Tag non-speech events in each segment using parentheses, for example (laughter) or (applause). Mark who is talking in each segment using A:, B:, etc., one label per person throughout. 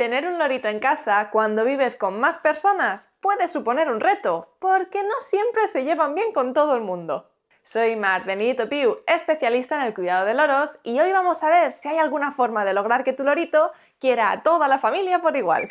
A: Tener un lorito en casa cuando vives con más personas puede suponer un reto, porque no siempre se llevan bien con todo el mundo. Soy Martenito Piu, especialista en el cuidado de loros, y hoy vamos a ver si hay alguna forma de lograr que tu lorito quiera a toda la familia por igual.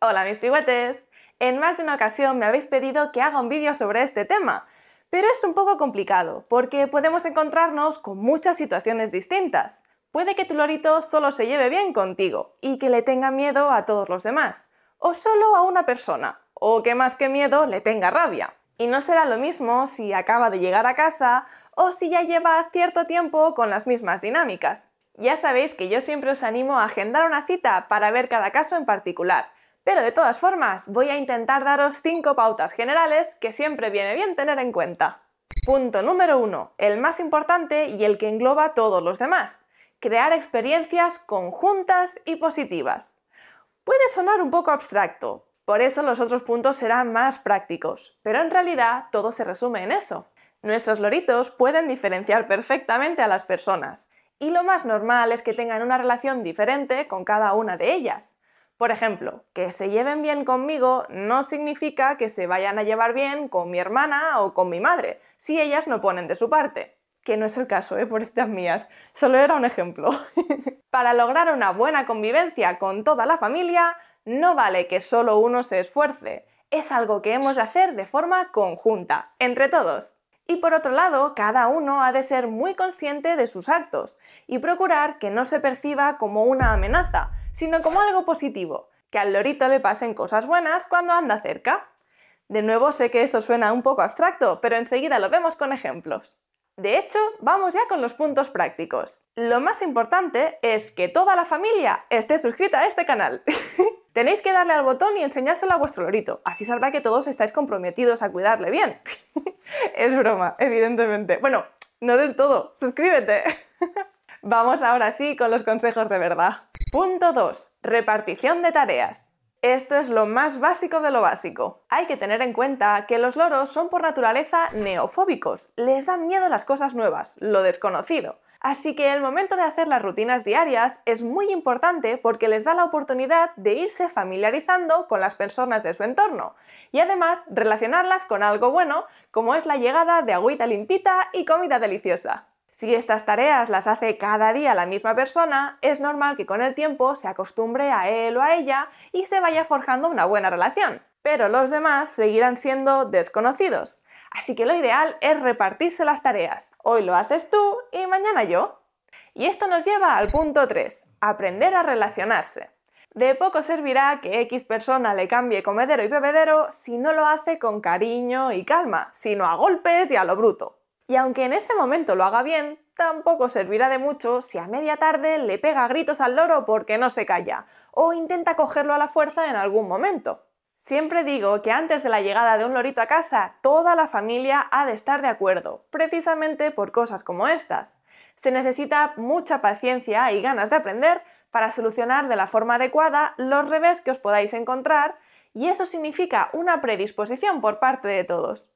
A: Hola mis tigüetes! en más de una ocasión me habéis pedido que haga un vídeo sobre este tema, pero es un poco complicado, porque podemos encontrarnos con muchas situaciones distintas. Puede que tu lorito solo se lleve bien contigo y que le tenga miedo a todos los demás, o solo a una persona, o que más que miedo le tenga rabia. Y no será lo mismo si acaba de llegar a casa o si ya lleva cierto tiempo con las mismas dinámicas. Ya sabéis que yo siempre os animo a agendar una cita para ver cada caso en particular pero de todas formas, voy a intentar daros cinco pautas generales que siempre viene bien tener en cuenta. Punto número 1, el más importante y el que engloba a todos los demás. Crear experiencias conjuntas y positivas. Puede sonar un poco abstracto, por eso los otros puntos serán más prácticos, pero en realidad todo se resume en eso. Nuestros loritos pueden diferenciar perfectamente a las personas, y lo más normal es que tengan una relación diferente con cada una de ellas. Por ejemplo, que se lleven bien conmigo no significa que se vayan a llevar bien con mi hermana o con mi madre, si ellas no ponen de su parte. Que no es el caso, ¿eh? por estas mías. Solo era un ejemplo. (laughs) Para lograr una buena convivencia con toda la familia, no vale que solo uno se esfuerce. Es algo que hemos de hacer de forma conjunta, entre todos. Y por otro lado, cada uno ha de ser muy consciente de sus actos y procurar que no se perciba como una amenaza, sino como algo positivo, que al lorito le pasen cosas buenas cuando anda cerca. De nuevo, sé que esto suena un poco abstracto, pero enseguida lo vemos con ejemplos. De hecho, vamos ya con los puntos prácticos. Lo más importante es que toda la familia esté suscrita a este canal. (laughs) Tenéis que darle al botón y enseñárselo a vuestro lorito, así sabrá que todos estáis comprometidos a cuidarle bien. (laughs) es broma, evidentemente. Bueno, no del todo, suscríbete. (laughs) Vamos ahora sí con los consejos de verdad. Punto 2. Repartición de tareas. Esto es lo más básico de lo básico. Hay que tener en cuenta que los loros son por naturaleza neofóbicos, les dan miedo las cosas nuevas, lo desconocido. Así que el momento de hacer las rutinas diarias es muy importante porque les da la oportunidad de irse familiarizando con las personas de su entorno y además relacionarlas con algo bueno como es la llegada de agüita limpita y comida deliciosa. Si estas tareas las hace cada día la misma persona, es normal que con el tiempo se acostumbre a él o a ella y se vaya forjando una buena relación. Pero los demás seguirán siendo desconocidos. Así que lo ideal es repartirse las tareas. Hoy lo haces tú y mañana yo. Y esto nos lleva al punto 3, aprender a relacionarse. De poco servirá que X persona le cambie comedero y bebedero si no lo hace con cariño y calma, sino a golpes y a lo bruto. Y aunque en ese momento lo haga bien, tampoco servirá de mucho si a media tarde le pega gritos al loro porque no se calla, o intenta cogerlo a la fuerza en algún momento. Siempre digo que antes de la llegada de un lorito a casa, toda la familia ha de estar de acuerdo, precisamente por cosas como estas. Se necesita mucha paciencia y ganas de aprender para solucionar de la forma adecuada los revés que os podáis encontrar, y eso significa una predisposición por parte de todos.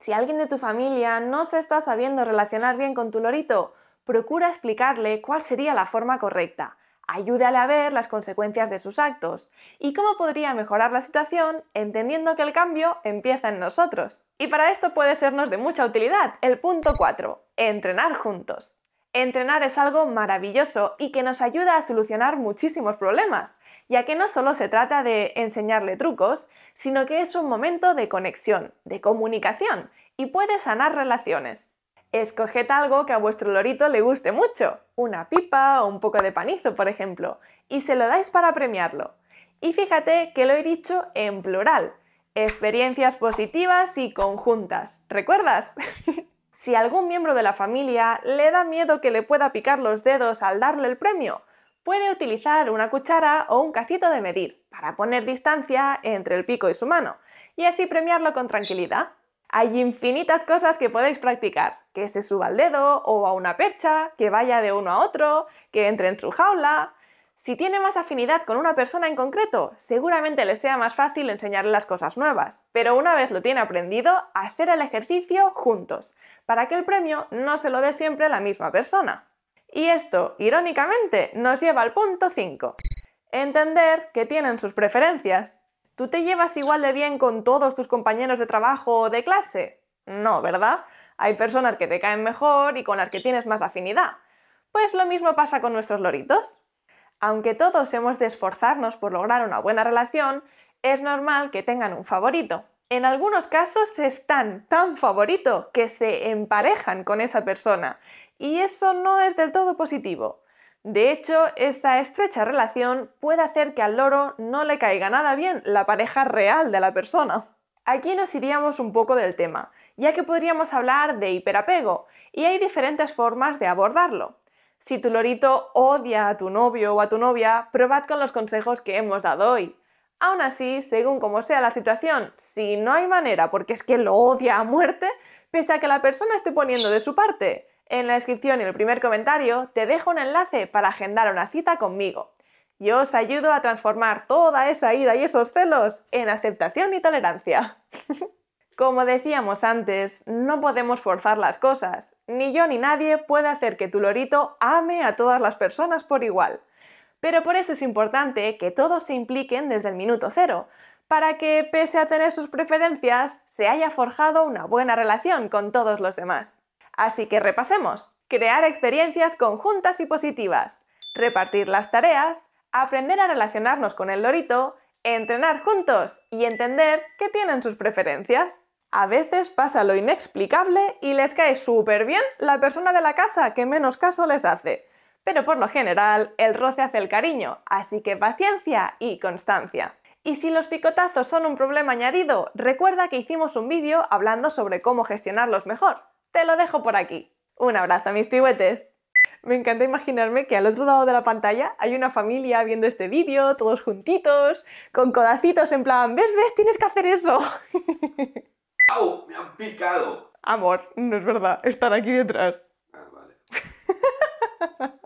A: Si alguien de tu familia no se está sabiendo relacionar bien con tu lorito, procura explicarle cuál sería la forma correcta. Ayúdale a ver las consecuencias de sus actos y cómo podría mejorar la situación entendiendo que el cambio empieza en nosotros. Y para esto puede sernos de mucha utilidad el punto 4, entrenar juntos. Entrenar es algo maravilloso y que nos ayuda a solucionar muchísimos problemas, ya que no solo se trata de enseñarle trucos, sino que es un momento de conexión, de comunicación y puede sanar relaciones. Escoged algo que a vuestro lorito le guste mucho, una pipa o un poco de panizo, por ejemplo, y se lo dais para premiarlo. Y fíjate que lo he dicho en plural, experiencias positivas y conjuntas, ¿recuerdas? (laughs) Si algún miembro de la familia le da miedo que le pueda picar los dedos al darle el premio, puede utilizar una cuchara o un cacito de medir para poner distancia entre el pico y su mano y así premiarlo con tranquilidad. Hay infinitas cosas que podéis practicar, que se suba al dedo o a una percha, que vaya de uno a otro, que entre en su jaula, si tiene más afinidad con una persona en concreto, seguramente le sea más fácil enseñarle las cosas nuevas, pero una vez lo tiene aprendido, hacer el ejercicio juntos, para que el premio no se lo dé siempre la misma persona. Y esto, irónicamente, nos lleva al punto 5. Entender que tienen sus preferencias. ¿Tú te llevas igual de bien con todos tus compañeros de trabajo o de clase? No, ¿verdad? Hay personas que te caen mejor y con las que tienes más afinidad. Pues lo mismo pasa con nuestros loritos. Aunque todos hemos de esforzarnos por lograr una buena relación, es normal que tengan un favorito. En algunos casos es tan, tan favorito que se emparejan con esa persona y eso no es del todo positivo. De hecho, esa estrecha relación puede hacer que al loro no le caiga nada bien la pareja real de la persona. Aquí nos iríamos un poco del tema, ya que podríamos hablar de hiperapego, y hay diferentes formas de abordarlo. Si tu lorito odia a tu novio o a tu novia, probad con los consejos que hemos dado hoy. Aún así, según como sea la situación, si no hay manera porque es que lo odia a muerte, pese a que la persona esté poniendo de su parte, en la descripción y el primer comentario te dejo un enlace para agendar una cita conmigo. Yo os ayudo a transformar toda esa ira y esos celos en aceptación y tolerancia. (laughs) Como decíamos antes, no podemos forzar las cosas. Ni yo ni nadie puede hacer que tu lorito ame a todas las personas por igual. Pero por eso es importante que todos se impliquen desde el minuto cero, para que, pese a tener sus preferencias, se haya forjado una buena relación con todos los demás. Así que repasemos. Crear experiencias conjuntas y positivas, repartir las tareas, aprender a relacionarnos con el lorito, entrenar juntos y entender que tienen sus preferencias. A veces pasa lo inexplicable y les cae súper bien la persona de la casa que menos caso les hace. Pero por lo general, el roce hace el cariño, así que paciencia y constancia. Y si los picotazos son un problema añadido, recuerda que hicimos un vídeo hablando sobre cómo gestionarlos mejor. Te lo dejo por aquí. Un abrazo, mis pigüetes! Me encanta imaginarme que al otro lado de la pantalla hay una familia viendo este vídeo, todos juntitos, con codacitos en plan, ¿ves, ves? Tienes que hacer eso. (laughs) ¡Au! ¡Me han picado! Amor, no es verdad, Estar aquí detrás. Ah, vale. (laughs)